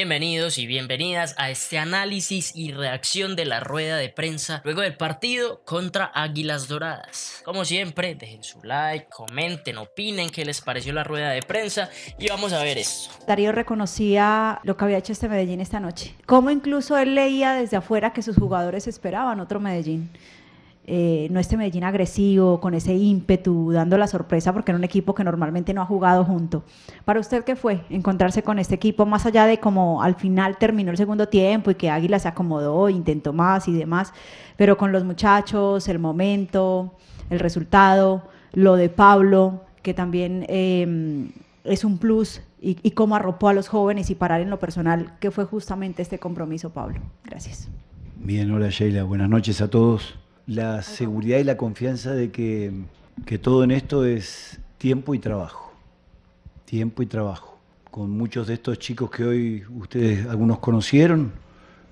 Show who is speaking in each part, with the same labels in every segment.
Speaker 1: Bienvenidos y bienvenidas a este análisis y reacción de la rueda de prensa luego del partido contra Águilas Doradas. Como siempre, dejen su like, comenten, opinen qué les pareció la rueda de prensa y vamos a ver esto. Darío reconocía lo que había hecho este Medellín esta noche, como incluso él leía desde afuera que sus jugadores esperaban otro Medellín. Eh, no este Medellín agresivo, con ese ímpetu, dando la sorpresa porque era un equipo que normalmente no ha jugado junto. ¿Para usted qué fue encontrarse con este equipo, más allá de cómo al final terminó el segundo tiempo y que Águila se acomodó, intentó más y demás, pero con los muchachos, el momento, el resultado, lo de Pablo, que también em, es un plus y, y, cómo arropó a los jóvenes y parar en lo personal, que fue justamente este compromiso, Pablo. Gracias.
Speaker 2: Bien, hola Sheila, buenas noches a todos la seguridad y la confianza de que, todo en esto es tiempo y trabajo. Tiempo y trabajo. Con muchos de estos chicos que hoy ustedes algunos conocieron,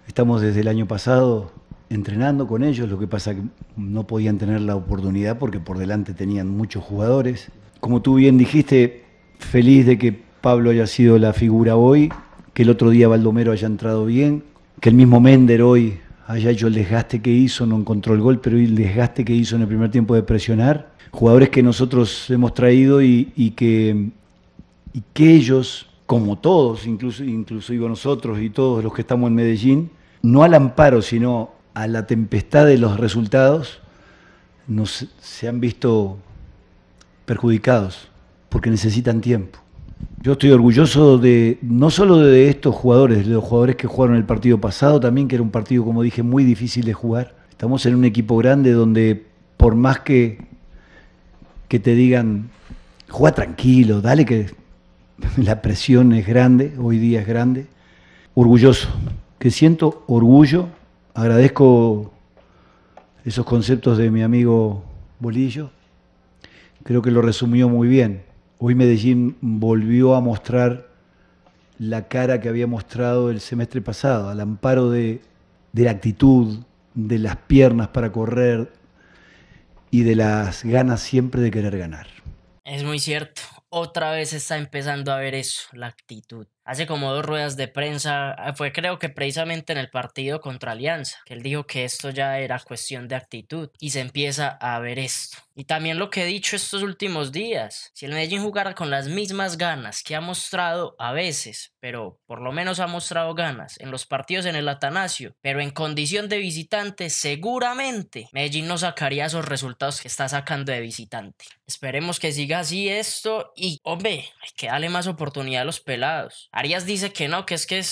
Speaker 2: estamos desde el año pasado entrenando con ellos, lo que pasa que no podían tener la oportunidad porque por delante tenían muchos jugadores. Como tú bien dijiste, feliz de que Pablo haya sido la figura hoy, que el otro día Baldomero haya entrado bien, que el mismo Mender hoy Haya yo el desgaste que hizo, no encontró el gol, pero el desgaste que hizo en el primer tiempo de presionar. Jugadores que nosotros hemos traído y, que, y que ellos, como todos, incluso, incluso nosotros y todos los que estamos en Medellín, no al amparo, sino a la tempestad de los resultados, nos, se han visto perjudicados porque necesitan tiempo. Yo estoy orgulloso de no solo de estos jugadores, de los jugadores que jugaron el partido pasado también, que era un partido, como dije, muy difícil de jugar. Estamos en un equipo grande donde por más que, que te digan, juega tranquilo, dale que la presión es grande, hoy día es grande, orgulloso, que siento orgullo, agradezco esos conceptos de mi amigo Bolillo, creo que lo resumió muy bien Hoy Medellín volvió a mostrar la cara que había mostrado el semestre pasado, al amparo de, la actitud, de las piernas para correr y de las ganas siempre de querer ganar.
Speaker 1: Es muy cierto, otra vez está empezando a ver eso, la actitud hace como dos ruedas de prensa, ah, fue creo que precisamente en el partido contra Alianza, que él dijo que esto ya era cuestión de actitud y se empieza a ver esto. Y también lo que he dicho estos últimos días, si el Medellín jugara con las mismas ganas que ha mostrado a veces, pero por lo menos ha mostrado ganas en los partidos en el Atanasio, pero en condición de visitante, seguramente Medellín no sacaría esos resultados que está sacando de visitante. Esperemos que siga así esto y, hombre, hay que darle más oportunidad a los pelados. Arias dice que no, que es que,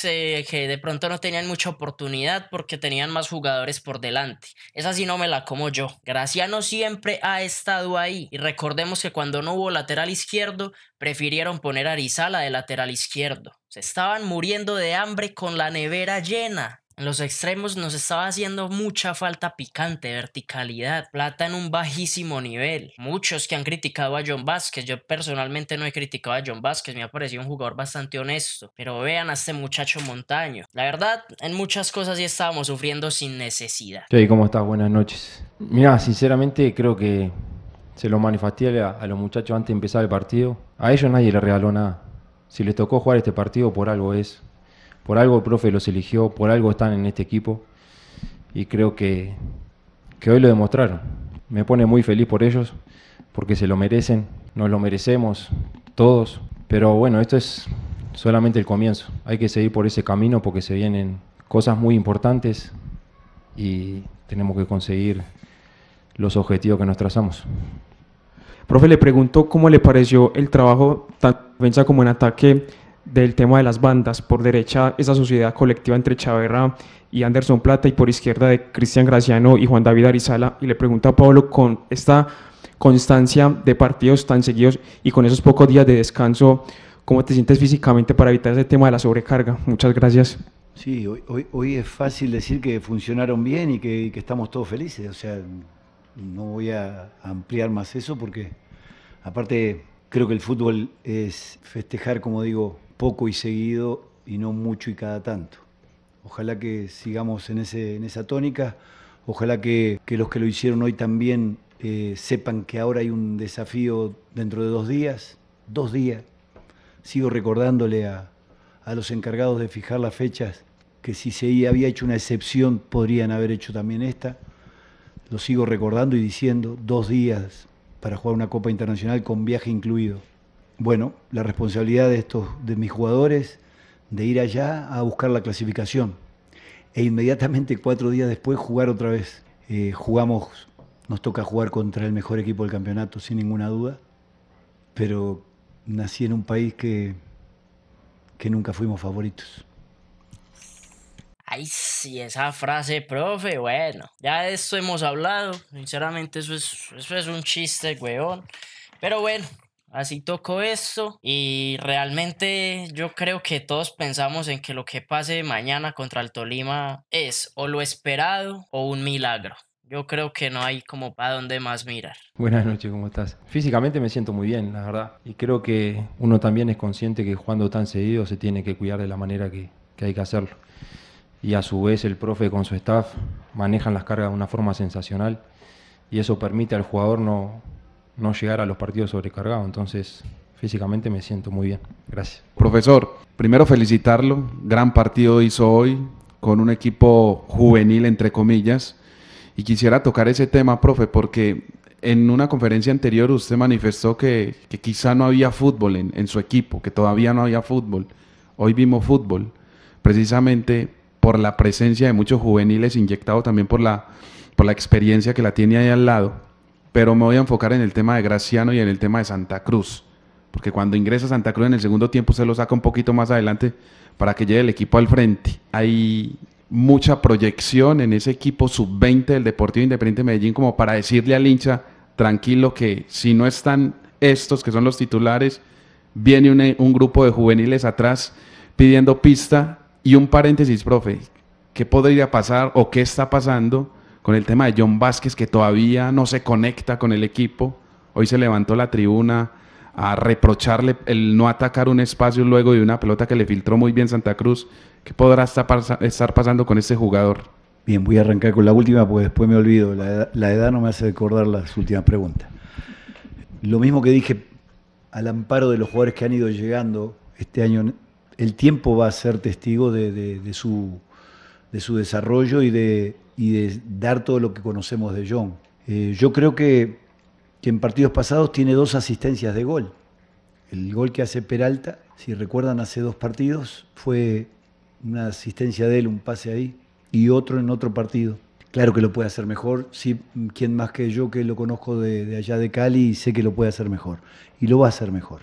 Speaker 1: de pronto no tenían mucha oportunidad porque tenían más jugadores por delante. Esa sí no me la como yo. Graciano siempre ha estado ahí y recordemos que cuando no hubo lateral izquierdo, prefirieron poner a Arizala de lateral izquierdo. Se estaban muriendo de hambre con la nevera llena. En los extremos nos estaba haciendo mucha falta picante, verticalidad, plata en un bajísimo nivel. Muchos que han criticado a John Vázquez, yo personalmente no he criticado a John Vázquez, me ha parecido un jugador bastante honesto, pero vean a este muchacho montaño. La verdad, en muchas cosas ya estábamos sufriendo sin necesidad.
Speaker 3: hay? ¿cómo estás? Buenas noches. Mira, sinceramente creo que se lo manifesté a, a los muchachos antes de empezar el partido. A ellos nadie le regaló nada. Si les tocó jugar este partido por algo es por algo el profe los eligió, por algo están en este equipo y creo que, hoy lo demostraron. Me pone muy feliz por ellos, porque se lo merecen, nos lo merecemos todos, pero bueno, esto es solamente el comienzo. Hay que seguir por ese camino porque se vienen cosas muy importantes y tenemos que conseguir los objetivos que nos trazamos. Profe, le pregunto cómo le pareció el trabajo tanto defensa como en ataque del tema de las bandas. Por derecha, esa sociedad colectiva entre Chaverra y Anderson Plata, y por izquierda de Cristian Graciano y Juan David Arizala. Y le pregunto a Pablo, con esta constancia de partidos tan seguidos y con esos pocos días de descanso, ¿cómo te sientes físicamente para evitar ese tema de la sobrecarga? Muchas
Speaker 4: gracias.
Speaker 2: Sí, hoy, es fácil decir que funcionaron bien y que, y que, estamos todos felices. O sea, no voy a ampliar más eso porque, aparte, creo que el fútbol es festejar, como digo, poco y seguido y no mucho y cada tanto. Ojalá que sigamos en, ese, en esa tónica, ojalá que, los que lo hicieron hoy también eh, sepan que ahora hay un desafío dentro de dos días, dos días. Sigo recordándole a los encargados de fijar las fechas que si se había hecho una excepción podrían haber hecho también esta. Lo sigo recordando y diciendo, dos días para jugar una Copa Internacional con viaje incluido bueno, la responsabilidad de estos, de mis jugadores, de ir allá a buscar la clasificación. E inmediatamente cuatro días después jugar otra vez. Eh, jugamos, nos toca jugar contra el mejor equipo del campeonato, sin ninguna duda. Pero nací en un país que, que nunca fuimos favoritos.
Speaker 1: Ay, sí, esa frase, profe, bueno, ya de eso hemos hablado. Sinceramente, eso eso es un chiste, weón. Pero bueno, Así tocó eso y realmente yo creo que todos pensamos en que lo que pase mañana contra el Tolima es o lo esperado o un milagro. Yo creo que no hay como para dónde más mirar.
Speaker 3: Buenas noches, ¿cómo estás? Físicamente me siento muy bien, la verdad. Y creo que uno también es consciente que jugando tan seguido se tiene que cuidar de la manera que, que hay que hacerlo. Y a su vez el profe con su staff manejan las cargas de una forma sensacional y eso permite al jugador no, no llegar a los partidos sobrecargados. Entonces,
Speaker 4: físicamente me siento muy bien. Gracias. Profesor, primero felicitarlo. Gran partido hizo hoy con un equipo juvenil, entre comillas. Y quisiera tocar ese tema, profe, porque en una conferencia anterior usted manifestó que, que quizá no había fútbol en, en, su equipo, que todavía no había fútbol. Hoy vimos fútbol, precisamente por la presencia de muchos juveniles inyectados también por la, por la experiencia que la tiene ahí al lado pero me voy a enfocar en el tema de Graciano y en el tema de Santa Cruz. Porque cuando ingresa Santa Cruz en el segundo tiempo, se lo saca un poquito más adelante para que lleve el equipo al frente. Hay mucha proyección en ese equipo sub-20 del Deportivo Independiente Medellín como para decirle al hincha, tranquilo, que si no están estos, que son los titulares, viene un, un grupo de juveniles atrás pidiendo pista. Y un paréntesis, profe, ¿qué podría pasar o qué está pasando? con el tema de John Vázquez, que todavía no se conecta con el equipo. Hoy se levantó la tribuna a reprocharle el no atacar un espacio luego de una pelota que le filtró muy bien Santa Cruz. ¿Qué podrá estar pasando con ese jugador?
Speaker 2: Bien, voy a arrancar con la última porque después me olvido. La edad, no me hace recordar las últimas preguntas. Lo mismo que dije al amparo de los jugadores que han ido llegando este año, el tiempo va a ser testigo de su desarrollo y de y de dar todo lo que conocemos de John. Eh, yo creo que, en partidos pasados tiene dos asistencias de gol. El gol que hace Peralta, si recuerdan, hace dos partidos fue una asistencia de él, un pase ahí, y otro en otro partido. Claro que lo puede hacer mejor, sí, quien más que yo que lo conozco de, allá de Cali, sé que lo puede hacer mejor, y lo va a hacer mejor.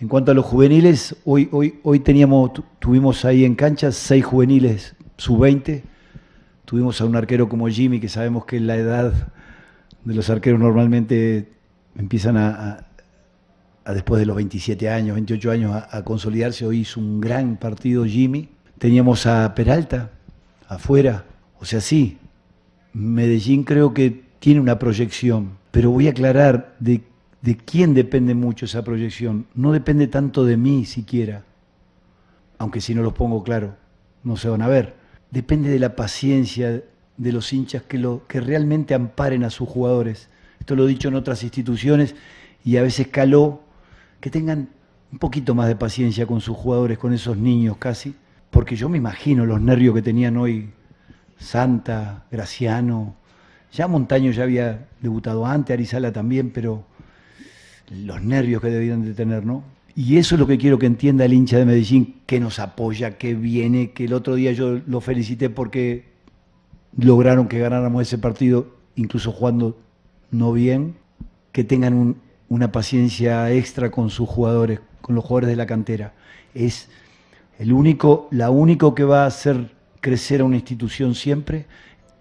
Speaker 2: En cuanto a los juveniles, hoy, hoy, hoy teníamos, tuvimos ahí en cancha seis juveniles sub-20 tuvimos a un arquero como Jimmy, que sabemos que la edad de los arqueros normalmente empiezan a, después de los 27 años, 28 años, a, consolidarse. Hoy hizo un gran partido Jimmy. Teníamos a Peralta afuera. O sea, sí, Medellín creo que tiene una proyección, pero voy a aclarar de quién depende mucho esa proyección. No depende tanto de mí siquiera, aunque si no los pongo claro, no se van a ver depende de la paciencia de los hinchas que, lo, que realmente amparen a sus jugadores. Esto lo he dicho en otras instituciones y a veces caló que tengan un poquito más de paciencia con sus jugadores, con esos niños casi, porque yo me imagino los nervios que tenían hoy Santa, Graciano, ya Montaño ya había debutado antes, Arizala también, pero los nervios que debían de tener, ¿no? Y eso es lo que quiero que entienda el hincha de Medellín, que nos apoya, que viene, que el otro día yo lo felicité porque lograron que ganáramos ese partido, incluso jugando no bien, que tengan una paciencia extra con sus jugadores, con los jugadores de la cantera. Es el único, la único que va a hacer crecer a una institución siempre,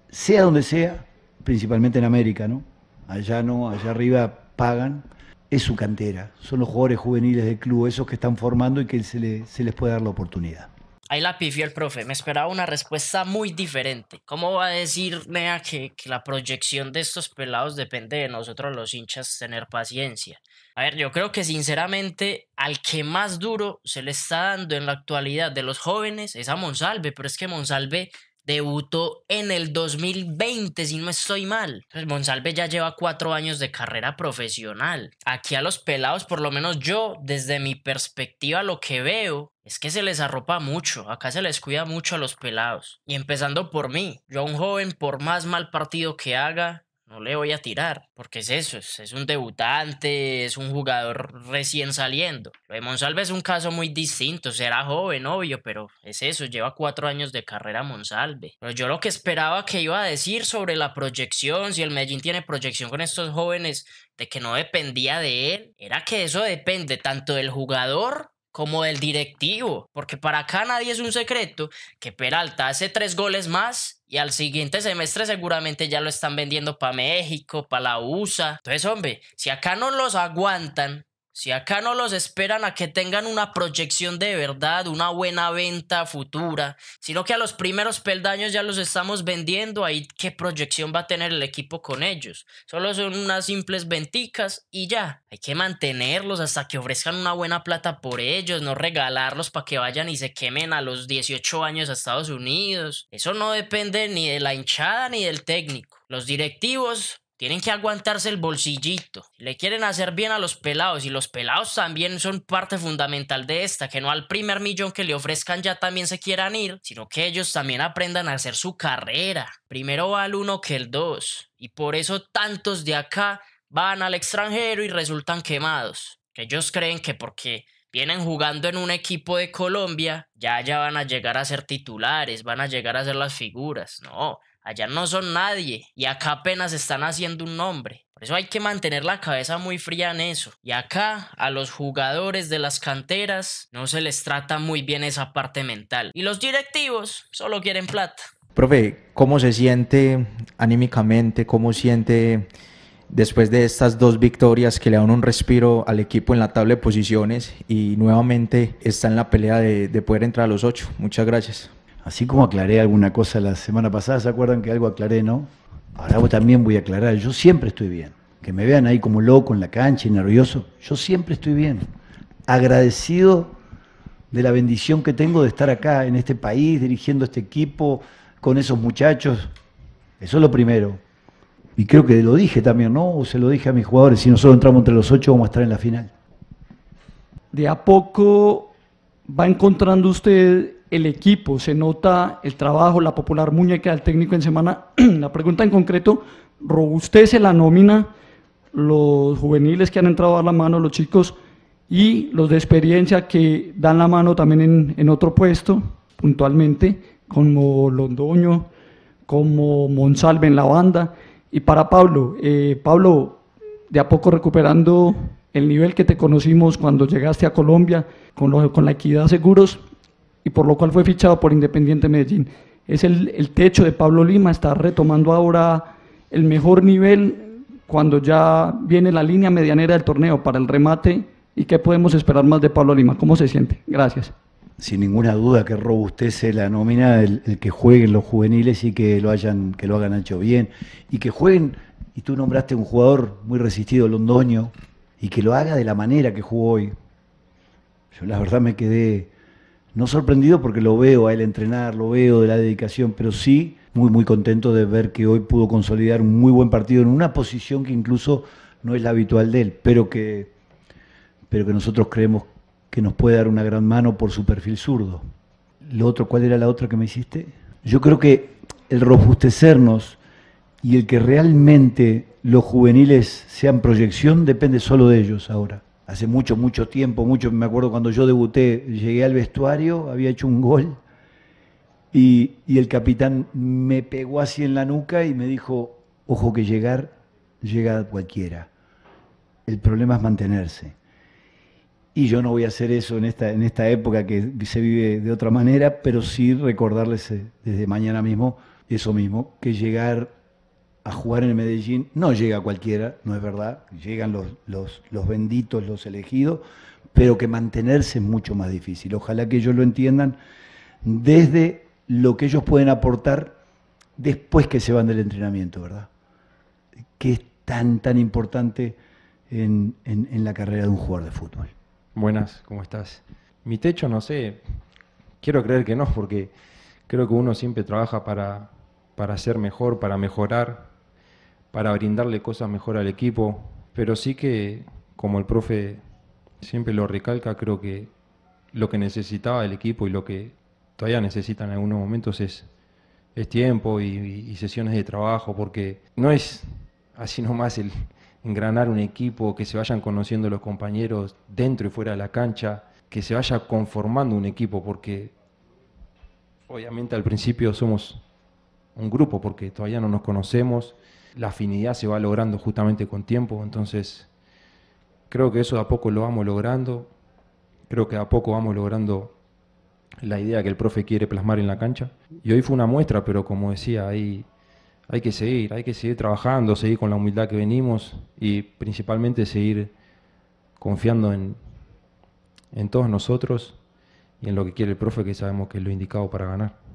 Speaker 2: sea donde sea, principalmente en América, ¿no? Allá no, allá arriba pagan es su cantera, son los jugadores juveniles del club, esos que están formando y que se, les puede dar la oportunidad.
Speaker 1: Ahí la pifió el profe, me esperaba una respuesta muy diferente. ¿Cómo va a decirme a que, que la proyección de estos pelados depende de nosotros los hinchas tener paciencia? A ver, yo creo que sinceramente al que más duro se le está dando en la actualidad de los jóvenes es a Monsalve, pero es que Monsalve debutó en el 2020, si no estoy mal. Entonces, Monsalve ya lleva cuatro años de carrera profesional. Aquí a los pelados, por lo menos yo, desde mi perspectiva, lo que veo es que se les arropa mucho, acá se les cuida mucho a los pelados. Y empezando por mí, yo un joven, por más mal partido que haga, no le voy a tirar, porque es eso, es, un debutante, es un jugador recién saliendo. Lo de Monsalve es un caso muy distinto, será joven, obvio, pero es eso, lleva cuatro años de carrera Monsalve. Pero yo lo que esperaba que iba a decir sobre la proyección, si el Medellín tiene proyección con estos jóvenes, de que no dependía de él, era que eso depende tanto del jugador como del directivo, porque para acá nadie es un secreto que Peralta hace tres goles más y al siguiente semestre seguramente ya lo están vendiendo para México, para la USA. Entonces, hombre, si acá no los aguantan, si acá no los esperan a que tengan una proyección de verdad, una buena venta futura, sino que a los primeros peldaños ya los estamos vendiendo, ahí qué proyección va a tener el equipo con ellos. Solo son unas simples venticas y ya. Hay que mantenerlos hasta que ofrezcan una buena plata por ellos, no regalarlos para que vayan y se quemen a los 18 años a Estados Unidos. Eso no depende ni de la hinchada ni del técnico. Los directivos tienen que aguantarse el bolsillito. Le quieren hacer bien a los pelados y los pelados también son parte fundamental de esta, que no al primer millón que le ofrezcan ya también se quieran ir, sino que ellos también aprendan a hacer su carrera. Primero va el uno que el dos y por eso tantos de acá van al extranjero y resultan quemados. Que ellos creen que porque vienen jugando en un equipo de Colombia, ya ya van a llegar a ser titulares, van a llegar a ser las figuras. No, Allá no son nadie y acá apenas están haciendo un nombre. Por eso hay que mantener la cabeza muy fría en eso. Y acá a los jugadores de las canteras no se les trata muy bien esa parte mental. Y los directivos solo quieren plata.
Speaker 3: Profe, ¿cómo se siente anímicamente? ¿Cómo siente después de estas dos victorias que le dan un respiro al equipo en la tabla de posiciones y nuevamente está en la pelea de, de poder entrar a los ocho? Muchas
Speaker 2: gracias. Así como aclaré alguna cosa la semana pasada, ¿se acuerdan que algo aclaré, no? Ahora también voy a aclarar, yo siempre estoy bien. Que me vean ahí como loco en la cancha y nervioso, yo siempre estoy bien. Agradecido de la bendición que tengo de estar acá, en este país, dirigiendo este equipo, con esos muchachos. Eso es lo primero. Y creo que lo dije también, ¿no? O se lo dije a mis jugadores, si nosotros entramos entre los ocho vamos a estar en la final. De a poco va encontrando usted el equipo, se nota el trabajo, la popular muñeca del técnico en semana. la pregunta en concreto, robustece la nómina, los juveniles que han entrado a dar la mano, los chicos y los de experiencia que dan la mano también en, otro puesto, puntualmente, como Londoño, como Monsalve en la banda. Y para Pablo, eh, Pablo, de a poco recuperando el nivel que te conocimos cuando llegaste a Colombia con, con la equidad seguros, y por lo cual fue fichado por Independiente Medellín. Es el, techo de Pablo Lima, está retomando ahora el mejor nivel cuando ya viene la línea medianera del torneo para el remate y qué podemos esperar más de Pablo Lima. ¿Cómo se siente? Gracias. Sin ninguna duda que robustece la nómina el, que jueguen los juveniles y que lo hayan, que lo hagan hecho bien y que jueguen. Y tú nombraste un jugador muy resistido, Londoño, y que lo haga de la manera que jugó hoy. Yo la verdad me quedé no sorprendido porque lo veo a él entrenar, lo veo de la dedicación, pero sí muy, muy contento de ver que hoy pudo consolidar un muy buen partido en una posición que incluso no es la habitual de él, pero que, pero que nosotros creemos que nos puede dar una gran mano por su perfil zurdo. Lo otro, ¿cuál era la otra que me hiciste? Yo creo que el robustecernos y el que realmente los juveniles sean proyección depende solo de ellos ahora hace mucho, mucho tiempo, mucho, me acuerdo cuando yo debuté, llegué al vestuario, había hecho un gol y, el capitán me pegó así en la nuca y me dijo, ojo que llegar, llega cualquiera. El problema es mantenerse. Y yo no voy a hacer eso en esta, en esta época que se vive de otra manera, pero sí recordarles eh, desde mañana mismo eso mismo, que llegar a jugar en el Medellín. No llega cualquiera, no es verdad. Llegan los, los, los benditos, los elegidos, pero que mantenerse es mucho más difícil. Ojalá que ellos lo entiendan desde lo que ellos pueden aportar después que se van del entrenamiento, ¿verdad?
Speaker 3: Que es tan, tan importante en, la carrera de un jugador de fútbol. Buenas, ¿cómo estás? Mi techo, no sé, quiero creer que no, porque creo que uno siempre trabaja para, para ser mejor, para mejorar, para brindarle cosas mejor al equipo, pero sí que, como el profe siempre lo recalca, creo que lo que necesitaba el equipo y lo que todavía necesita en algunos momentos es, es tiempo y, y, sesiones de trabajo, porque no es así nomás el engranar un equipo, que se vayan conociendo los compañeros dentro y fuera de la cancha, que se vaya conformando un equipo, porque obviamente al principio somos un grupo, porque todavía no nos conocemos la afinidad se va logrando justamente con tiempo, entonces creo que eso a poco lo vamos logrando, creo que de a poco vamos logrando la idea que el profe quiere plasmar en la cancha. Y hoy fue una muestra, pero como decía, hay que seguir, hay que seguir trabajando, seguir con la humildad que venimos y principalmente seguir confiando en, en todos nosotros y en lo que quiere el profe, que sabemos que es lo indicado para ganar.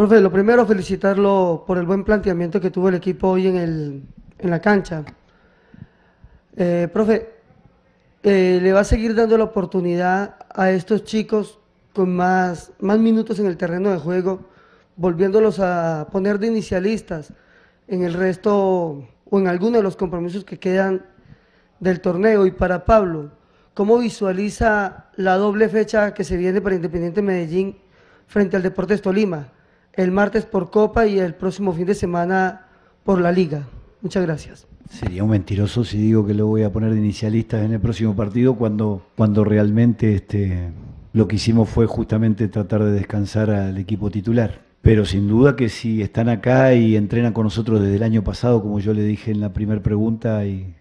Speaker 2: Profe, lo primero, felicitarlo por el buen planteamiento que tuvo el equipo hoy en, el, en la cancha. Eh, profe, eh, le va a seguir dando la oportunidad a estos chicos con más, más minutos en el terreno de juego, volviéndolos a poner de inicialistas en el resto o en alguno de los compromisos que quedan del torneo. Y para Pablo, ¿cómo visualiza la doble fecha que se viene para Independiente Medellín frente al Deportes Tolima? el martes por Copa y el próximo fin de semana por la Liga. Muchas gracias. Sería un mentiroso si digo que lo voy a poner de inicialistas en el próximo partido cuando, cuando realmente este, lo que hicimos fue justamente tratar de descansar al equipo titular. Pero sin duda que si están acá y entrenan con nosotros desde el año pasado, como yo le dije en la primera pregunta, hay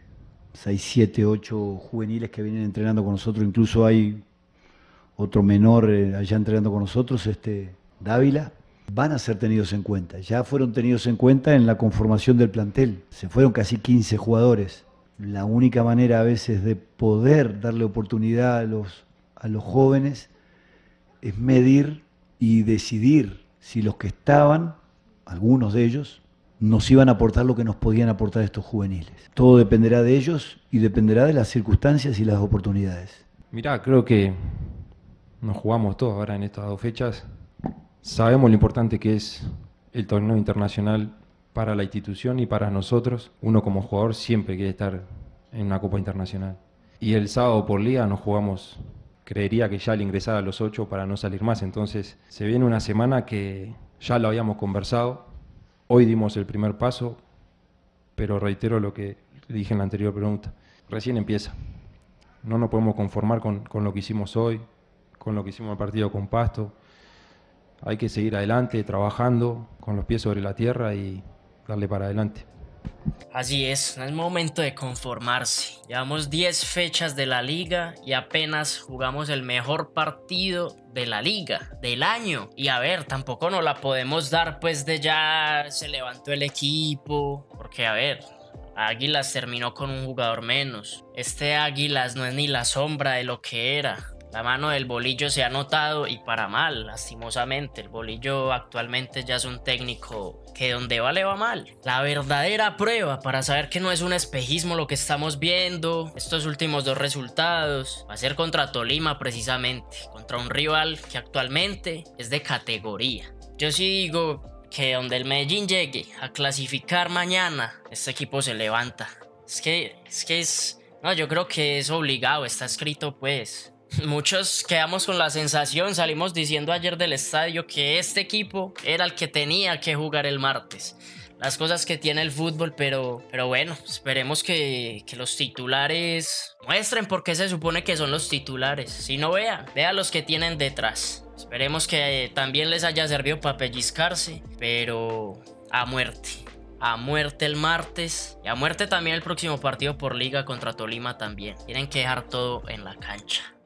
Speaker 2: 6, 7, 8 juveniles que vienen entrenando con nosotros, incluso hay otro menor eh, allá entrenando con nosotros, este Dávila, van a ser tenidos en cuenta. Ya fueron tenidos en cuenta en la conformación del plantel. Se fueron casi 15 jugadores. La única manera a veces de poder darle oportunidad a los, a los jóvenes es medir y decidir si los que estaban, algunos de ellos, nos iban a aportar lo que nos podían aportar estos juveniles. Todo dependerá de ellos y dependerá de las circunstancias y las oportunidades.
Speaker 3: Mirá, creo que nos jugamos todos ahora en estas dos fechas Sabemos lo importante que es el torneo internacional para la institución y para nosotros. Uno como jugador siempre quiere estar en una Copa Internacional. Y el sábado por liga nos jugamos, creería que ya al ingresar a los 8 para no salir más. Entonces se viene una semana que ya lo habíamos conversado. Hoy dimos el primer paso, pero reitero lo que dije en la anterior pregunta. Recién empieza. No nos podemos conformar con, con lo que hicimos hoy, con lo que hicimos el partido con Pasto, hay que seguir adelante, trabajando con los pies sobre la tierra y darle para adelante.
Speaker 1: Así es, no es momento de conformarse. Llevamos 10 fechas de la liga y apenas jugamos el mejor partido de la liga, del año. Y a ver, tampoco nos la podemos dar pues de ya se levantó el equipo, porque a ver, Águilas terminó con un jugador menos. Este Águilas no es ni la sombra de lo que era la mano del bolillo se ha notado y para mal, lastimosamente. El bolillo actualmente ya es un técnico que donde vale va mal. La verdadera prueba para saber que no es un espejismo lo que estamos viendo, estos últimos dos resultados, va a ser contra Tolima precisamente, contra un rival que actualmente es de categoría. Yo sí digo que donde el Medellín llegue a clasificar mañana, este equipo se levanta. Es que es... Que es no, yo creo que es obligado, está escrito pues. Muchos quedamos con la sensación, salimos diciendo ayer del estadio que este equipo era el que tenía que jugar el martes. Las cosas que tiene el fútbol, pero, pero bueno, esperemos que, los titulares muestren por qué se supone que son los titulares. Si no vean, vean los que tienen detrás. Esperemos que eh, también les haya servido para pellizcarse, pero a muerte. A muerte el martes y a muerte también el próximo partido por liga contra Tolima también. Tienen que dejar todo en la cancha.